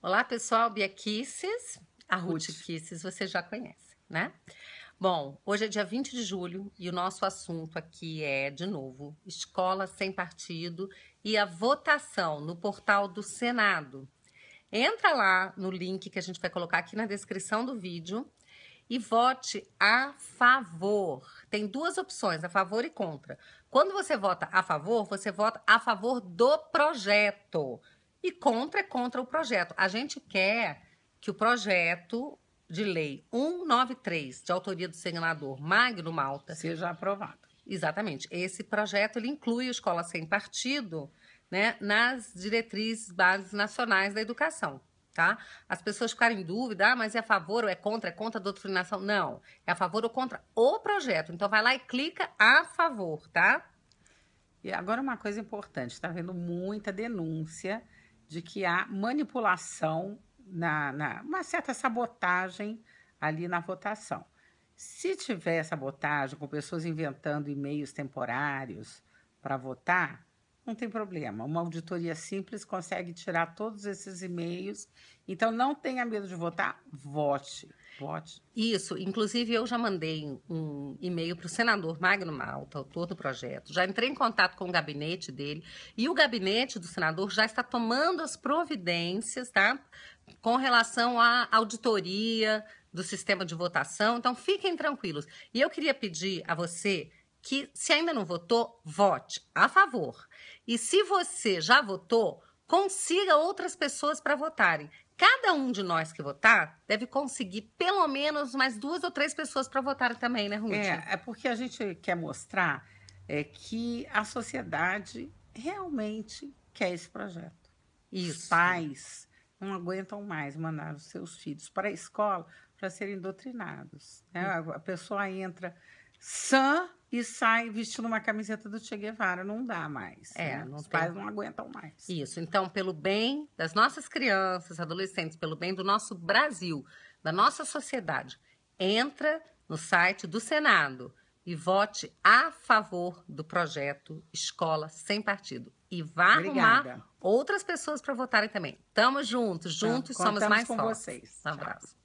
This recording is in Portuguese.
Olá, pessoal, Bia Kisses, a Ruth Kisses, você já conhece, né? Bom, hoje é dia 20 de julho e o nosso assunto aqui é, de novo, escola sem partido e a votação no portal do Senado. Entra lá no link que a gente vai colocar aqui na descrição do vídeo e vote a favor. Tem duas opções, a favor e contra. Quando você vota a favor, você vota a favor do projeto. E contra é contra o projeto. A gente quer que o projeto de lei 193, de autoria do senador Magno Malta, seja aprovado. Exatamente. Esse projeto ele inclui a escola sem partido né, nas diretrizes bases nacionais da educação. Tá? As pessoas ficarem em dúvida, ah, mas é a favor ou é contra? É contra a doutrinação? Não, é a favor ou contra o projeto. Então vai lá e clica a favor, tá? E agora uma coisa importante, está vendo muita denúncia de que há manipulação, na, na, uma certa sabotagem ali na votação. Se tiver sabotagem, com pessoas inventando e-mails temporários para votar, não tem problema. Uma auditoria simples consegue tirar todos esses e-mails. Então, não tenha medo de votar, vote. Vote. Isso. Inclusive, eu já mandei um e-mail para o senador Magno Malta, autor do projeto. Já entrei em contato com o gabinete dele. E o gabinete do senador já está tomando as providências, tá? Com relação à auditoria do sistema de votação. Então, fiquem tranquilos. E eu queria pedir a você que, se ainda não votou, vote a favor. E se você já votou, consiga outras pessoas para votarem. Cada um de nós que votar deve conseguir pelo menos mais duas ou três pessoas para votarem também, né, Ruth? É, é porque a gente quer mostrar é, que a sociedade realmente quer esse projeto. Isso. Os pais não aguentam mais mandar os seus filhos para a escola para serem doutrinados. Né? Hum. A pessoa entra sã e sai vestindo uma camiseta do Che Guevara. Não dá mais. É, né? Os tem... pais não aguentam mais. Isso. Então, pelo bem das nossas crianças, adolescentes, pelo bem do nosso Brasil, da nossa sociedade, entra no site do Senado e vote a favor do projeto Escola Sem Partido. E vá Obrigada. arrumar outras pessoas para votarem também. Tamo juntos, juntos somos mais com fortes. vocês. Um abraço.